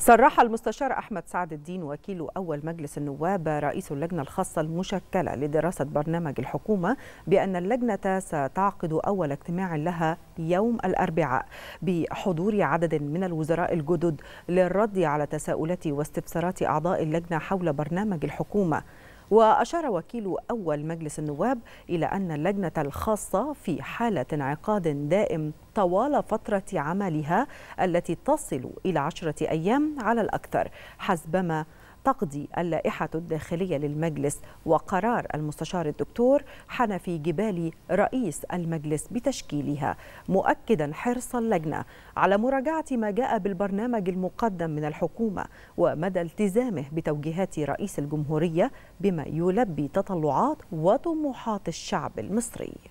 صرح المستشار أحمد سعد الدين وكيل أول مجلس النواب رئيس اللجنة الخاصة المشكلة لدراسة برنامج الحكومة بأن اللجنة ستعقد أول اجتماع لها يوم الأربعاء بحضور عدد من الوزراء الجدد للرد على تساؤلات واستفسارات أعضاء اللجنة حول برنامج الحكومة وأشار وكيل أول مجلس النواب إلى أن اللجنة الخاصة في حالة انعقاد دائم طوال فترة عملها التي تصل إلى عشرة أيام على الأكثر حسبما تقضي اللائحة الداخلية للمجلس وقرار المستشار الدكتور حنفي جبالي رئيس المجلس بتشكيلها مؤكدا حرص اللجنة على مراجعة ما جاء بالبرنامج المقدم من الحكومة ومدى التزامه بتوجيهات رئيس الجمهورية بما يلبي تطلعات وطموحات الشعب المصري